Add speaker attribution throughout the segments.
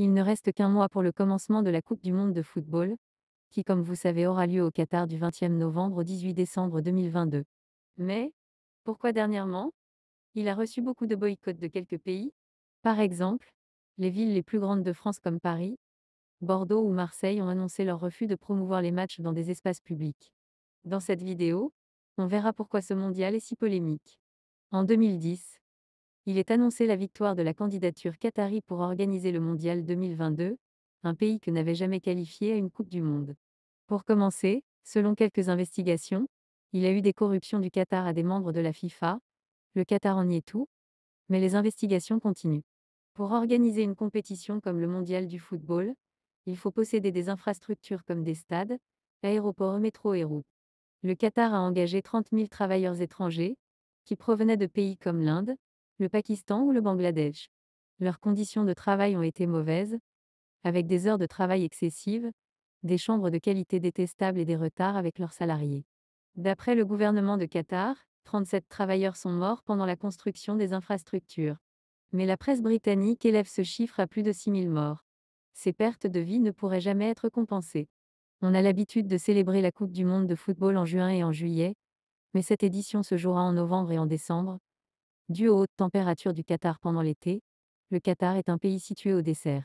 Speaker 1: Il ne reste qu'un mois pour le commencement de la Coupe du Monde de football, qui comme vous savez aura lieu au Qatar du 20e novembre au 18 décembre 2022. Mais, pourquoi dernièrement Il a reçu beaucoup de boycotts de quelques pays, par exemple, les villes les plus grandes de France comme Paris, Bordeaux ou Marseille ont annoncé leur refus de promouvoir les matchs dans des espaces publics. Dans cette vidéo, on verra pourquoi ce mondial est si polémique. En 2010, il est annoncé la victoire de la candidature qatari pour organiser le Mondial 2022, un pays que n'avait jamais qualifié à une Coupe du Monde. Pour commencer, selon quelques investigations, il y a eu des corruptions du Qatar à des membres de la FIFA, le Qatar en y est tout, mais les investigations continuent. Pour organiser une compétition comme le Mondial du football, il faut posséder des infrastructures comme des stades, aéroports, métro et routes. Le Qatar a engagé 30 000 travailleurs étrangers, qui provenaient de pays comme l'Inde, le Pakistan ou le Bangladesh. Leurs conditions de travail ont été mauvaises, avec des heures de travail excessives, des chambres de qualité détestables et des retards avec leurs salariés. D'après le gouvernement de Qatar, 37 travailleurs sont morts pendant la construction des infrastructures. Mais la presse britannique élève ce chiffre à plus de 6000 morts. Ces pertes de vie ne pourraient jamais être compensées. On a l'habitude de célébrer la Coupe du Monde de football en juin et en juillet, mais cette édition se jouera en novembre et en décembre, Dû aux hautes températures du Qatar pendant l'été, le Qatar est un pays situé au dessert.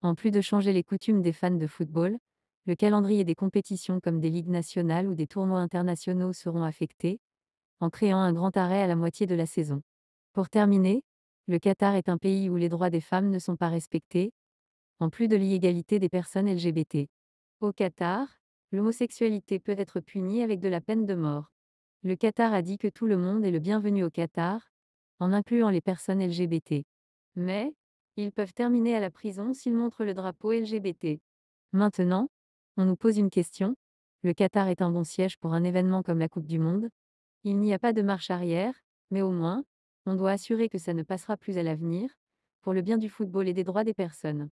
Speaker 1: En plus de changer les coutumes des fans de football, le calendrier des compétitions comme des ligues nationales ou des tournois internationaux seront affectés, en créant un grand arrêt à la moitié de la saison. Pour terminer, le Qatar est un pays où les droits des femmes ne sont pas respectés, en plus de l'illégalité des personnes LGBT. Au Qatar, l'homosexualité peut être punie avec de la peine de mort. Le Qatar a dit que tout le monde est le bienvenu au Qatar, en incluant les personnes LGBT. Mais, ils peuvent terminer à la prison s'ils montrent le drapeau LGBT. Maintenant, on nous pose une question. Le Qatar est un bon siège pour un événement comme la Coupe du Monde. Il n'y a pas de marche arrière, mais au moins, on doit assurer que ça ne passera plus à l'avenir, pour le bien du football et des droits des personnes.